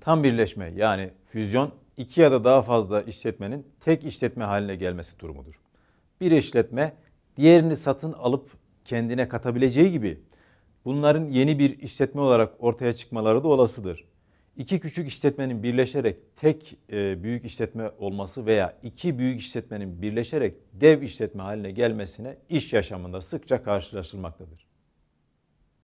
tam birleşme yani füzyon iki ya da daha fazla işletmenin tek işletme haline gelmesi durumudur. Bir işletme diğerini satın alıp kendine katabileceği gibi bunların yeni bir işletme olarak ortaya çıkmaları da olasıdır. İki küçük işletmenin birleşerek tek e, büyük işletme olması veya iki büyük işletmenin birleşerek dev işletme haline gelmesine iş yaşamında sıkça karşılaşılmaktadır.